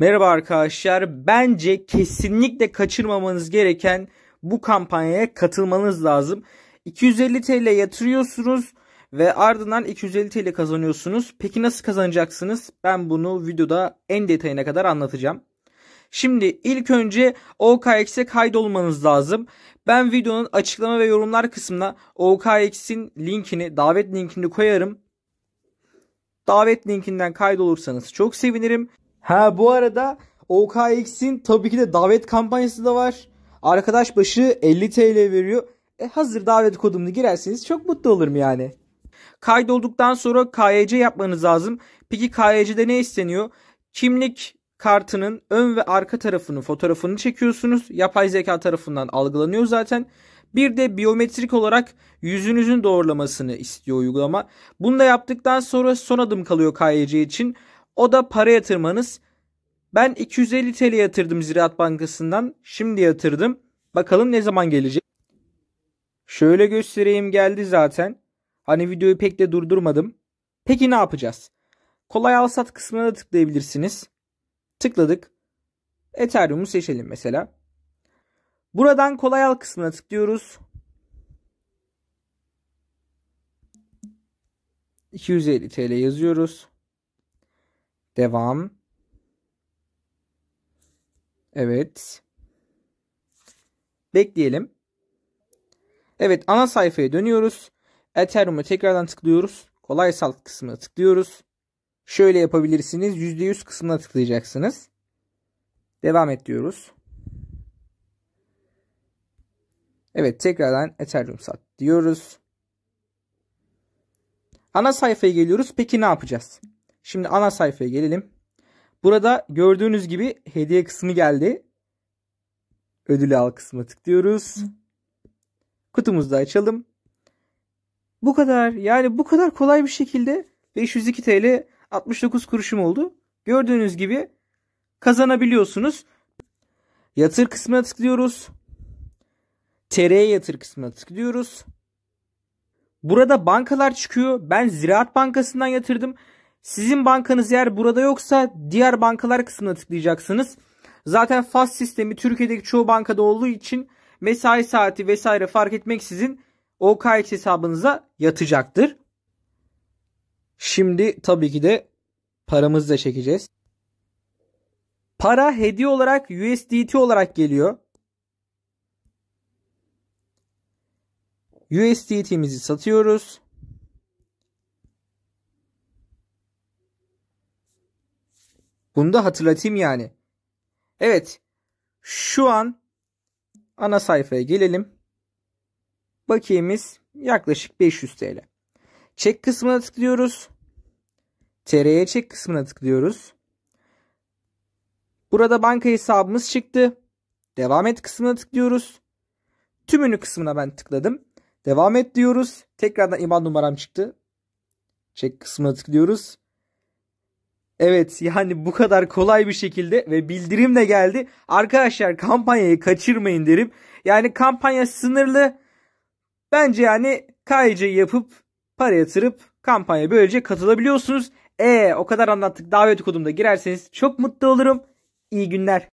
Merhaba arkadaşlar. Bence kesinlikle kaçırmamanız gereken bu kampanyaya katılmanız lazım. 250 TL yatırıyorsunuz ve ardından 250 TL kazanıyorsunuz. Peki nasıl kazanacaksınız? Ben bunu videoda en detayına kadar anlatacağım. Şimdi ilk önce OKX'e kaydolmanız lazım. Ben videonun açıklama ve yorumlar kısmına OKX'in linkini, davet linkini koyarım. Davet linkinden kaydolursanız çok sevinirim. Ha bu arada OKX'in tabii ki de davet kampanyası da var. Arkadaş başı 50 TL veriyor. E, hazır davet kodumunu girerseniz çok mutlu olurum yani. Kaydolduktan sonra KYC yapmanız lazım. Peki KYC'de ne isteniyor? Kimlik kartının ön ve arka tarafının fotoğrafını çekiyorsunuz. Yapay zeka tarafından algılanıyor zaten. Bir de biyometrik olarak yüzünüzün doğrulamasını istiyor uygulama. Bunu da yaptıktan sonra son adım kalıyor KYC için. O da para yatırmanız. Ben 250 TL yatırdım Ziraat Bankası'ndan. Şimdi yatırdım. Bakalım ne zaman gelecek. Şöyle göstereyim geldi zaten. Hani videoyu pek de durdurmadım. Peki ne yapacağız? Kolay al sat kısmına da tıklayabilirsiniz. Tıkladık. Ethereum'u seçelim mesela. Buradan kolay al kısmına tıklıyoruz. 250 TL yazıyoruz. Devam. Evet. Bekleyelim. Evet ana sayfaya dönüyoruz. Ethereum'a tekrardan tıklıyoruz. Kolay sal kısmına tıklıyoruz. Şöyle yapabilirsiniz. %100 kısmına tıklayacaksınız. Devam et diyoruz. Evet tekrardan Ethereum sat diyoruz. Ana sayfaya geliyoruz. Peki ne yapacağız? Şimdi ana sayfaya gelelim. Burada gördüğünüz gibi hediye kısmı geldi. Ödülü al kısmı tıklıyoruz. Kutumuzu da açalım. Bu kadar. Yani bu kadar kolay bir şekilde 502 TL 69 kuruşum oldu. Gördüğünüz gibi kazanabiliyorsunuz. Yatır kısmına tıklıyoruz. TR'ye yatır kısmına tıklıyoruz. Burada bankalar çıkıyor. Ben Ziraat Bankası'ndan yatırdım. Sizin bankanız eğer burada yoksa diğer bankalar kısmına tıklayacaksınız. Zaten FAS sistemi Türkiye'deki çoğu bankada olduğu için mesai saati vesaire fark etmeksizin OKX hesabınıza yatacaktır. Şimdi tabii ki de paramızı da çekeceğiz. Para hediye olarak USDT olarak geliyor. USDT'mizi satıyoruz. Bunu da hatırlatayım yani. Evet. Şu an ana sayfaya gelelim. Bakiyemiz yaklaşık 500 TL. Çek kısmına tıklıyoruz. TR'ye çek kısmına tıklıyoruz. Burada banka hesabımız çıktı. Devam et kısmına tıklıyoruz. Tümünü kısmına ben tıkladım. Devam et diyoruz. Tekrardan iman numaram çıktı. Çek kısmına tıklıyoruz. Evet yani bu kadar kolay bir şekilde ve bildirim de geldi. Arkadaşlar kampanyayı kaçırmayın derim. Yani kampanya sınırlı. Bence yani KYC yapıp para yatırıp kampanya böylece katılabiliyorsunuz. E o kadar anlattık davet kodumda girerseniz çok mutlu olurum. İyi günler.